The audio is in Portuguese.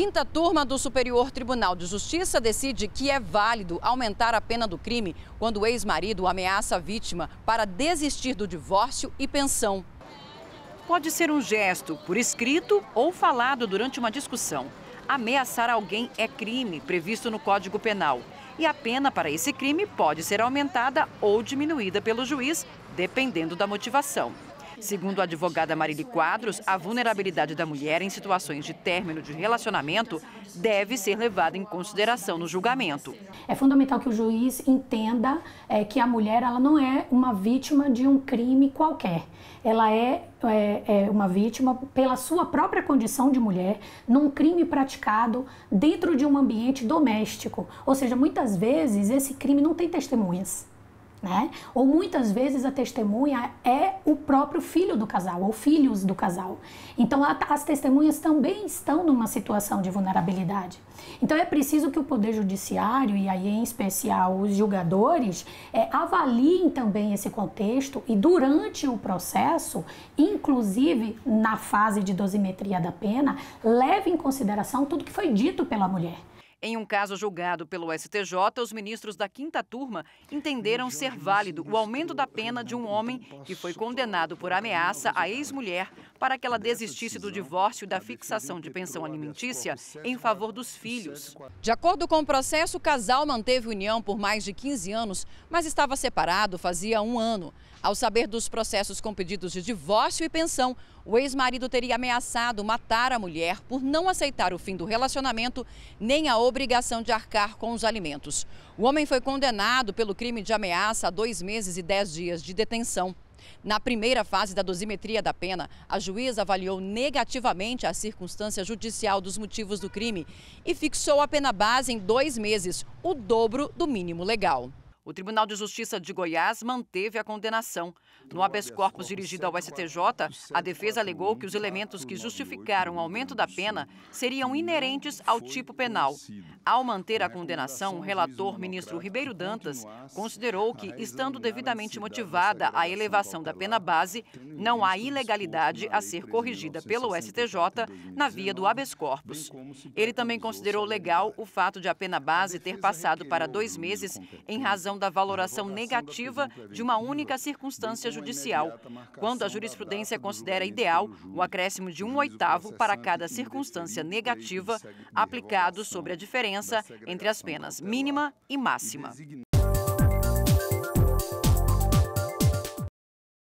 quinta turma do Superior Tribunal de Justiça decide que é válido aumentar a pena do crime quando o ex-marido ameaça a vítima para desistir do divórcio e pensão. Pode ser um gesto, por escrito ou falado durante uma discussão. Ameaçar alguém é crime previsto no Código Penal. E a pena para esse crime pode ser aumentada ou diminuída pelo juiz, dependendo da motivação. Segundo a advogada Marili Quadros, a vulnerabilidade da mulher em situações de término de relacionamento deve ser levada em consideração no julgamento. É fundamental que o juiz entenda é, que a mulher ela não é uma vítima de um crime qualquer. Ela é é, é, uma vítima pela sua própria condição de mulher num crime praticado dentro de um ambiente doméstico. Ou seja, muitas vezes esse crime não tem testemunhas. Né? Ou muitas vezes a testemunha é o próprio filho do casal ou filhos do casal. Então as testemunhas também estão numa situação de vulnerabilidade. Então é preciso que o poder judiciário e aí em especial os julgadores é, avaliem também esse contexto e durante o processo, inclusive na fase de dosimetria da pena, leve em consideração tudo que foi dito pela mulher. Em um caso julgado pelo STJ, os ministros da quinta turma entenderam ser válido o aumento da pena de um homem que foi condenado por ameaça à ex-mulher para que ela desistisse do divórcio e da fixação de pensão alimentícia em favor dos filhos. De acordo com o processo, o casal manteve união por mais de 15 anos, mas estava separado fazia um ano. Ao saber dos processos com pedidos de divórcio e pensão, o ex-marido teria ameaçado matar a mulher por não aceitar o fim do relacionamento nem a obrigação de arcar com os alimentos. O homem foi condenado pelo crime de ameaça a dois meses e dez dias de detenção. Na primeira fase da dosimetria da pena, a juíza avaliou negativamente a circunstância judicial dos motivos do crime e fixou a pena base em dois meses, o dobro do mínimo legal. O Tribunal de Justiça de Goiás manteve a condenação. Então, no habeas corpus dirigido ao STJ, a defesa alegou que os elementos que justificaram o aumento da pena seriam inerentes ao tipo penal. Ao manter a é condenação, o relator, ministro Ribeiro Dantas, assim. considerou que, estando devidamente motivada a assim, elevação da pena base, não há ilegalidade a ser corrigida pelo STJ na via do habeas corpus. Ele também considerou legal o fato de a pena base ter passado para dois meses em razão da valoração negativa de uma única circunstância judicial, quando a jurisprudência considera ideal o acréscimo de um oitavo para cada circunstância negativa aplicado sobre a diferença entre as penas mínima e máxima.